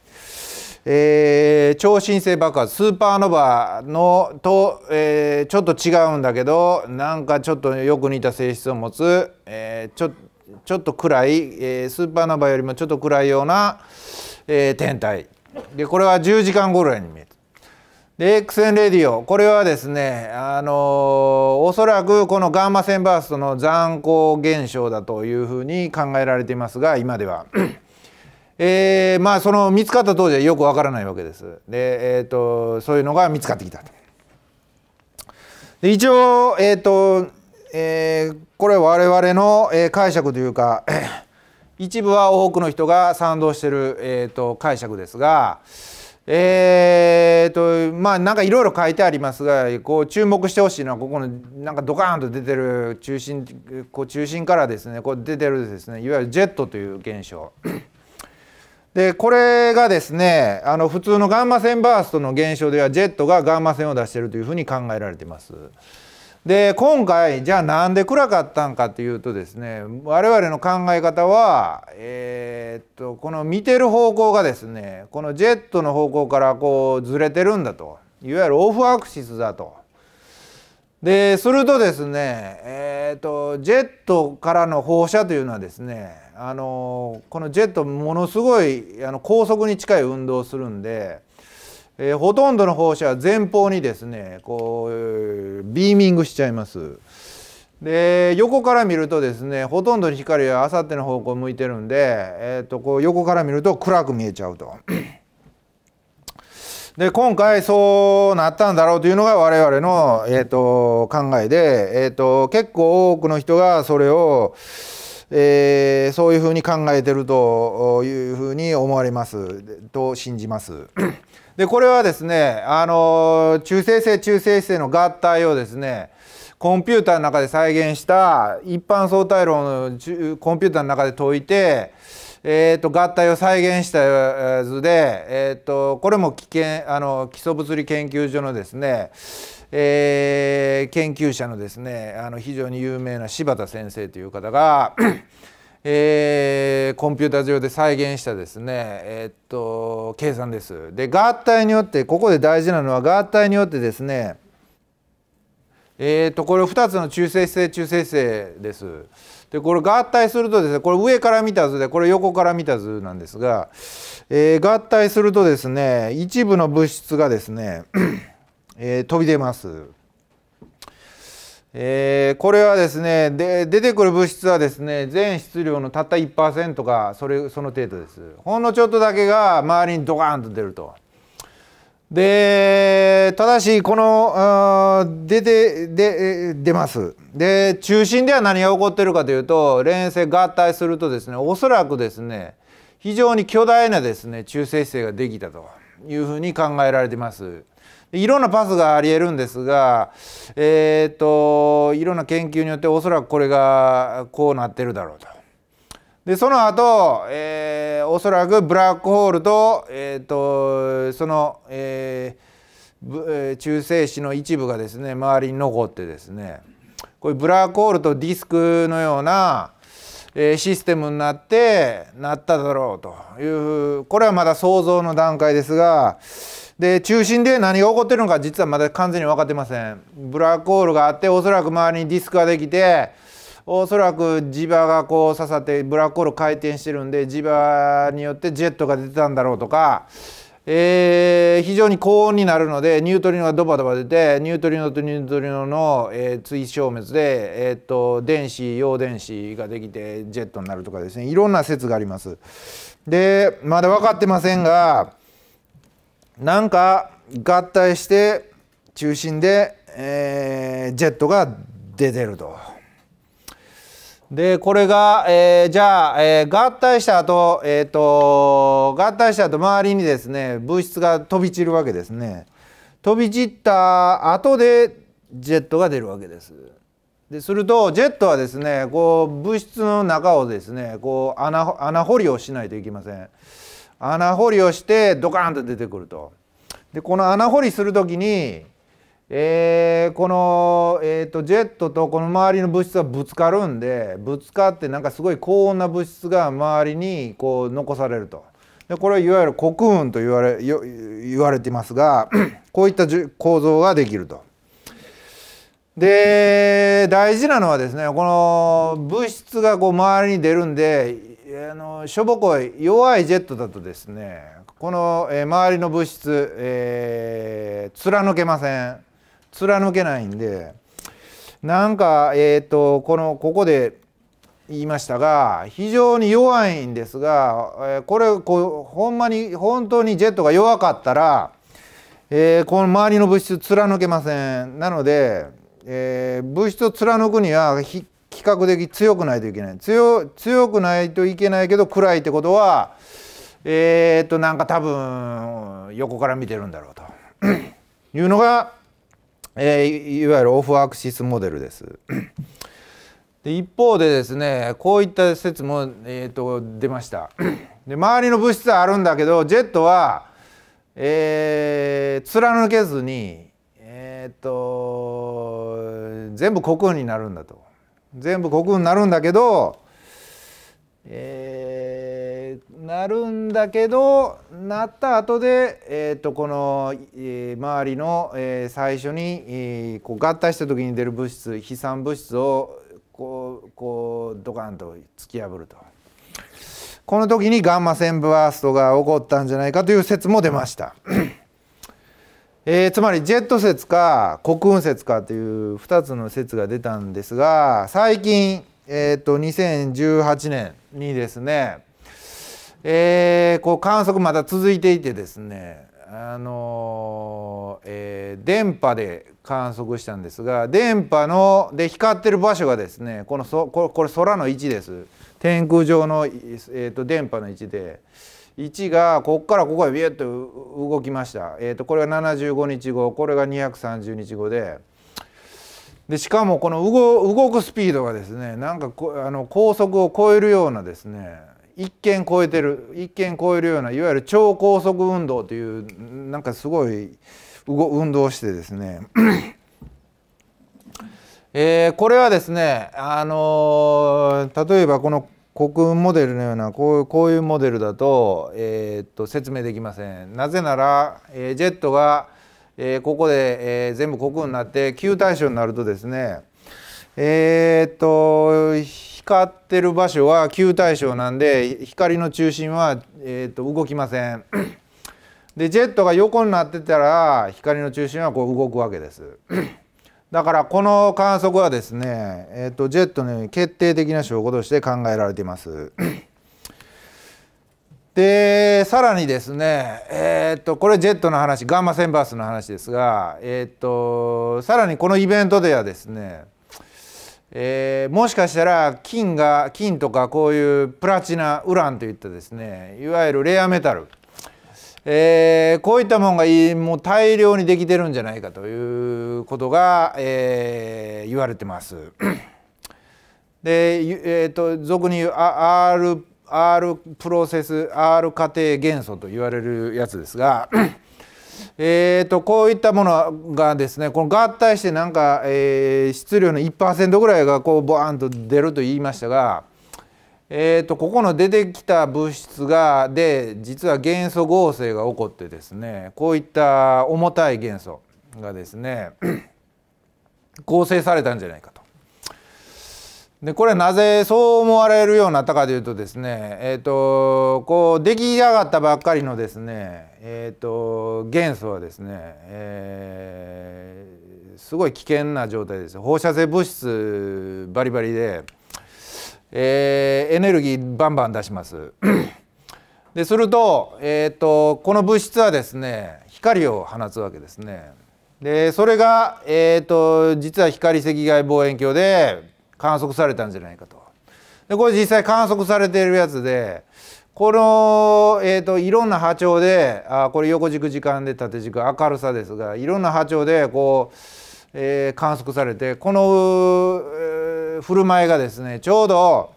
えー、超新星爆発スーパーノバのと、えー、ちょっと違うんだけどなんかちょっとよく似た性質を持つ、えー、ちょちょっと暗い、えー、スーパーノバよりもちょっと暗いような、えー、天体でこれは10時間頃に見える。で X 線レディオこれはですねあのー、おそらくこのガンマ線バーストの残光現象だというふうに考えられていますが今では。えー、まあその見つかった当時はよくわからないわけです。で、えーと、そういうのが見つかってきたと。一応、えーとえー、これ我々の、え解釈というか一部は多くの人が賛同してる、えーと、と解釈ですが。えーとまあなんかいろいろ書いてありますがこう注目してほしいのはここのなんかドカーンと出てる中心こう中心からですねこう出てるですねいわゆるジェットという現象でこれがですねあの普通のガンマ線バーストの現象ではジェットがガンマ線を出しているというふうに考えられています。で今回じゃあなんで暗かったんかっていうとですね我々の考え方は、えー、っとこの見てる方向がですねこのジェットの方向からこうずれてるんだといわゆるオフアクシスだと。でするとですね、えー、っとジェットからの放射というのはですねあのこのジェットものすごいあの高速に近い運動をするんで、えー、ほとんどの放射は前方にですねこうビーミングしちゃいます。で横から見るとですねほとんどの光はあさっての方向向いてるんで、えー、とこう横から見ると暗く見えちゃうと。で今回そうなったんだろうというのが我々の、えーと、考えで、えーと結構多くの人がそれを、えー、そういうふうに考えてるというふうに思われますと信じます。でこれはですねあの中性性中性性の合体をですねコンピューターの中で再現した一般相対論のコンピューターの中で解いて、えーと、合体を再現した図で、えーとこれも危険あの基礎物理研究所のですねえー、研究者のですねあの非常に有名な柴田先生という方が えー、コンピューター上で再現したですね、えー、っと計算です。で合体によってここで大事なのは合体によってですねえー、とこれ2つの中性子性中性子性です。でこれ合体するとですねこれ上から見た図でこれ横から見た図なんですが、えー、合体するとですね一部の物質がですねえー、飛び出ます。えー、これはですねで出てくる物質はですね全質量のたった1%がそれその程度ですほんのちょっとだけが周りにドカーンと出るとでただしこの出てで出ますで中心では何が起こってるかというと連星合体するとですねおそらくですね非常に巨大なですね中性子星ができたというふうに考えられています。いろんなパスがありえるんですが、えーと、いろんな研究によっておそらくこれがこうなってるだろうと。でその後、えー、おそらくブラックホールと,、えーと、その、えー、中性子の一部がですね周りに残ってですねこういうブラックホールとディスクのような、えー、システムになってなっただろうというこれはまだ想像の段階ですが、で中心で何が起こってるのか実はまだ完全に分かってませんブラックホールがあっておそらく周りにディスクができておそらく磁場がこう刺さってブラックホール回転してるんで磁場によってジェットが出てたんだろうとか、えー、非常に高温になるのでニュートリノがドバドバ出てニュートリノとニュートリノの、えー、追消滅で、えー、っと電子陽電子ができてジェットになるとかですねいろんな説があります。でまだ分かってませんがなんか合体して中心で、えー、ジェットが出てると。でこれが、えー、じゃあ、えー、合体した後、えーと、と合体した後周りにですね物質が飛び散るわけですね。飛び散った後でジェットが出るわけです。でするとジェットはですねこう物質の中をですねこう穴掘りをしないといけません。穴掘りをしてドカーンと出てくると。でこの穴掘りする時に、えー、この、えーと、ジェットとこの周りの物質はぶつかるんでぶつかってなんかすごい高温な物質が周りにこう残されると。でこれはいわゆる黒雲と言われ言われてますが こういった構造ができると。で大事なのはですねこの物質がこう周りに出るんであのしょぼこい弱いジェットだとですねこの、えー、周りの物質、えー、貫けません貫けないんでなんか、えーと、とこのここで言いましたが非常に弱いんですが、えー、これこうほんまに本当にジェットが弱かったら、えー、この周りの物質貫けません。なので、えー、物質を貫くには比較的強くないといけない強強くないといけないけど暗いってことはえー、っとなんか多分横から見てるんだろうと いうのが、えー、いわゆるオフアクシスモデルです。で一方でですねこういった説も、えーと、出ました で周りの物質はあるんだけどジェットは、えー、貫けずに、えーと、全部国空になるんだと全部国軍になるんだけど、えー、なるんだけどなった後で、えーと、でこの、えー、周りの、えー、最初に、えー、こう合体した時に出る物質飛散物質をこうこうドカンと突き破ると。この時にガンマ線ブーストが起こったんじゃないかという説も出ました。えー、つまりジェット説か国運説かという2つの説が出たんですが最近、えー、と2018年にですね、えー、こう観測また続いていてですねあのー、えー、電波で観測したんですが電波ので光ってる場所がですねこのそこれこれ空の位置です天空上の、えー、と電波の位置で。1がここからここへビュッと動きました、えーと、これが75日後これが230日後ででしかもこの動くスピードがですねなんかあの高速を超えるようなですね一見超えてる一見超えるようないわゆる超高速運動というなんかすごい運動をしてですねえー、これはですね、あのー、例えばこの国運モデルのようなこういうこういうモデルだと,、えー、っと説明できません。なぜなら、えー、ジェットが、えー、ここで、えー、全部国運になって旧対象になるとですねえー、っと光ってる場所は旧対象なんで光の中心は、えー、っと動きません。でジェットが横になってたら光の中心はこう動くわけです。だからこの観測はですね、えーと、ジェットのように決定的な証拠として考えられています。でさらにですね、えーと、これジェットの話ガンマ線バースの話ですが、えーと、とさらにこのイベントではですね、えー、もしかしたら金が金とかこういうプラチナウランといったですねいわゆるレアメタルえー、こういったものがもう大量にできてるんじゃないかということが、えー、言われてます。で、えーと、俗に言う R, R プロセス R 過程元素と言われるやつですが えとこういったものがですねこの合体してなんか、えー、質量の1%ぐらいがこうボーンと出ると言いましたが。えーと、ここの出てきた物質がで実は元素合成が起こってですねこういった重たい元素がですね合 成されたんじゃないかと。でこれはなぜそう思われるようになったかというとですねえっ、ー、とこう出来上がったばっかりのですねえっ、ー、と元素はですね、えー、すごい危険な状態です放射性物質バリバリで。えー、エネルギーバンバン出します。ですると,、えーと、この物質はですね光を放つわけですね。でそれが、えーと、実は光赤外望遠鏡で観測されたんじゃないかと。でこれ実際観測されているやつでこの、えーと、といろんな波長であこれ横軸時間で縦軸明るさですがいろんな波長でこう、えー、観測されてこの、えー振る舞いがですねちょうど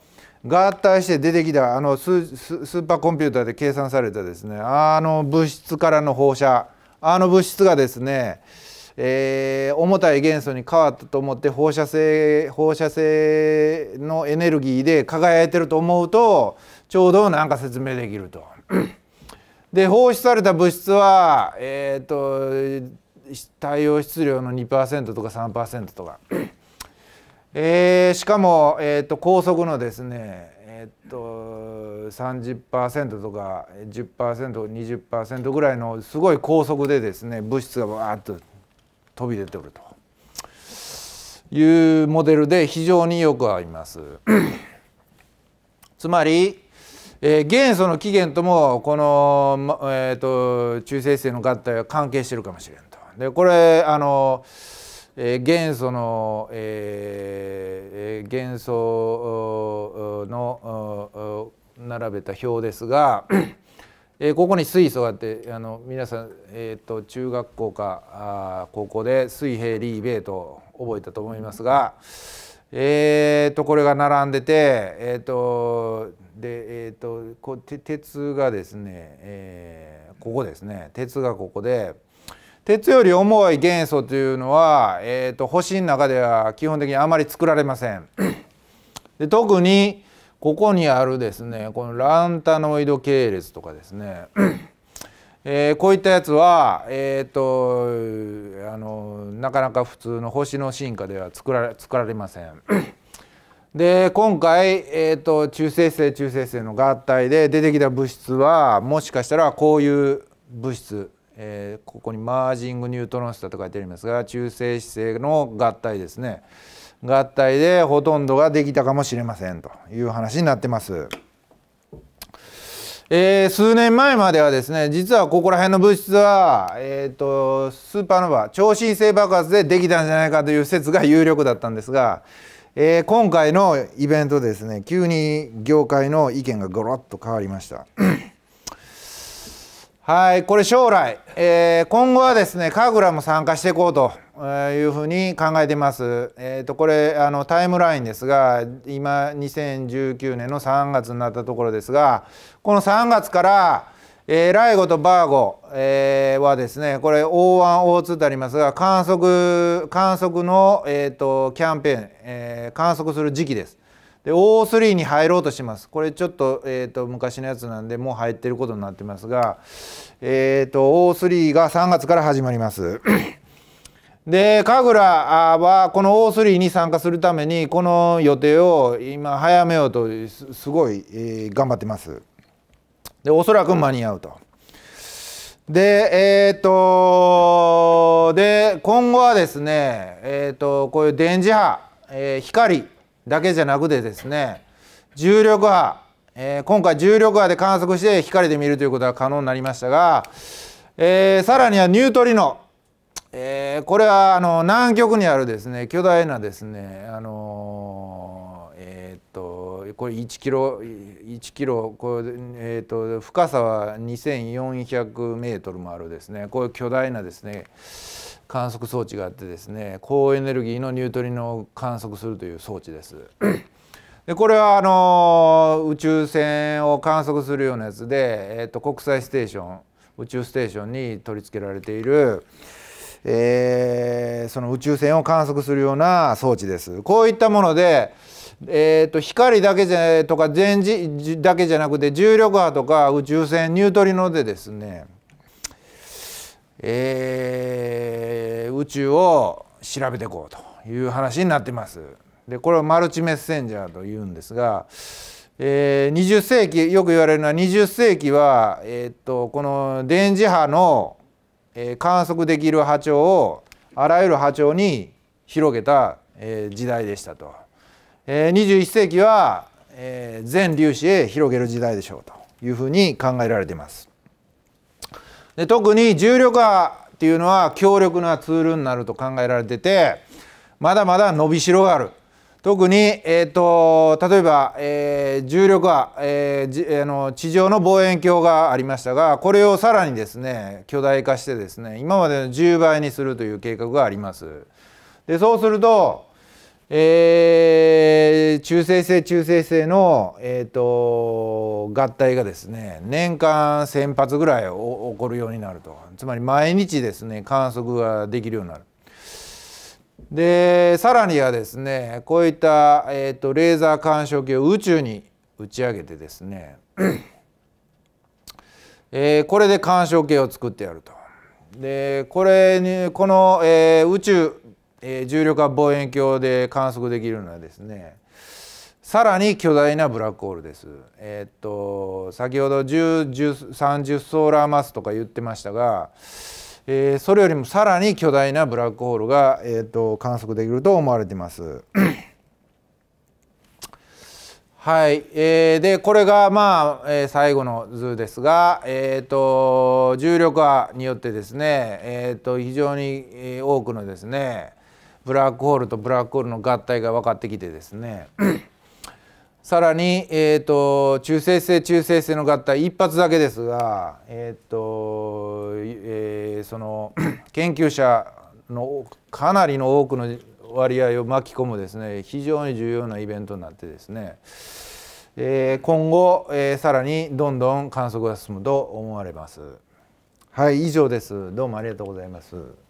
合体して出てきたあのスーパーコンピューターで計算されたですねあの物質からの放射あの物質がですね、えー、重たい元素に変わったと思って放射性放射性のエネルギーで輝いてると思うとちょうどなんか説明できると。で放出された物質は、えーと、と太陽質量の2%とか3%とか。えー、しかも、えーと、高速のですね、えーと、30%とか 10%20% ぐらいのすごい高速でですね物質がバーッと飛び出てくるというモデルで非常によく合います。つまり、えー、元素の起源ともこの、えーと、中性子の合体は関係してるかもしれんと。でこれあのーえ元素の、えー、元素の並べた表ですが、えー、ここに水素があってあの皆さん、えーと、中学校かあ高校で水平リーベーと覚えたと思いますが、えーと、これが並んでて、えーとでえーと、こう鉄がですね、えー、ここですね鉄がここで。鉄より重い元素というのは、えーと、星の中では基本的にあまり作られません。で特にここにあるですねこのランタノイド系列とかですね、えー、こういったやつは、えーと、あのなかなか普通の星の進化では作られ作られません。で今回、えーと、中性性星中性性星の合体で出てきた物質はもしかしたらこういう物質えー、ここにマージングニュートロンスタと書いてありますが中性子星の合体ですね合体でほとんどができたかもしれませんという話になってます。えー、数年前まではですね実はここら辺の物質は、えーと、とスーパーノヴァ超新星爆発でできたんじゃないかという説が有力だったんですが、えー、今回のイベントですね急に業界の意見がゴロッと変わりました。はいこれ将来、えー、今後はですね神楽も参加していこうというふうに考えています。えーと、これあのタイムラインですが今2019年の3月になったところですがこの3月から、えー、ライゴとバーゴ、えー、はですねこれ O1O2 とありますが観測観測の、えーと、とキャンペーン、えー、観測する時期です。で O3 に入ろうとしますこれちょっと,、えーと、昔のやつなんでもう入ってることになってますが、えーと、O3 が3月から始まります。で神楽はこの O3 に参加するためにこの予定を今早めようとすごい、え頑張ってます。でおそらく間に合うと。でえっ、ー、とで今後はですね、えーと、とこういう電磁波、えー、光だけじゃなくてですね重力波、えー、今回重力波で観測して光で見るということが可能になりましたが、えー、さらにはニュートリノ、えー、これはあの南極にあるですね巨大なですねあのえー、っとこれ1キロ1キロこれ、えと深さは2400メートルもあるですねこういう巨大なですね観測装置があってですね高エネルギーのニュートリノを観測するという装置です。でこれはあの宇宙船を観測するようなやつで、えー、と国際ステーション宇宙ステーションに取り付けられている、えー、その宇宙船を観測するような装置です。こういったもので、えー、と光だけじゃとか電磁だけじゃなくて重力波とか宇宙船ニュートリノでですねえー、宇宙を調べていこうという話になってます。でこれをマルチメッセンジャーというんですが、えー、20世紀よく言われるのは20世紀は、えー、っとこの電磁波の、えー、観測できる波長をあらゆる波長に広げた、えー、時代でしたと。えー、21世紀は、えー、全粒子へ広げる時代でしょうというふうに考えられています。で特に重力波っていうのは強力なツールになると考えられててまだまだ伸びしろがある特に、えーと、例えば、えー、重力波、えー、あの地上の望遠鏡がありましたがこれをさらにですね巨大化してですね今までの10倍にするという計画があります。でそうするとえー、中性性中性性の、えーと、合体がですね年間1,000発ぐらい起こるようになるとつまり毎日ですね観測ができるようになる。でさらにはですねこういった、えーと、レーザー干渉計を宇宙に打ち上げてですね、えー、これで干渉計を作ってやると。でこれにこの、えー、宇宙えー、重力波望遠鏡で観測できるのはですねさらに巨大なブラックホールです。えー、っと先ほど1030ソーラーマスとか言ってましたが、えー、それよりもさらに巨大なブラックホールが、えー、っと観測できると思われてます。はい、えー、でこれがまあ、えー、最後の図ですが、えーと、重力波によってですね、えーと、と非常に多くのですねブラックホールとブラックホールの合体が分かってきてですね さらに、えーと、中性性中性性の合体一発だけですが、えーとえー、その 研究者のかなりの多くの割合を巻き込むですね非常に重要なイベントになってですね、えー、今後、えー、さらにどんどん観測が進むと思われます。はい以上ですどうもありがとうございます。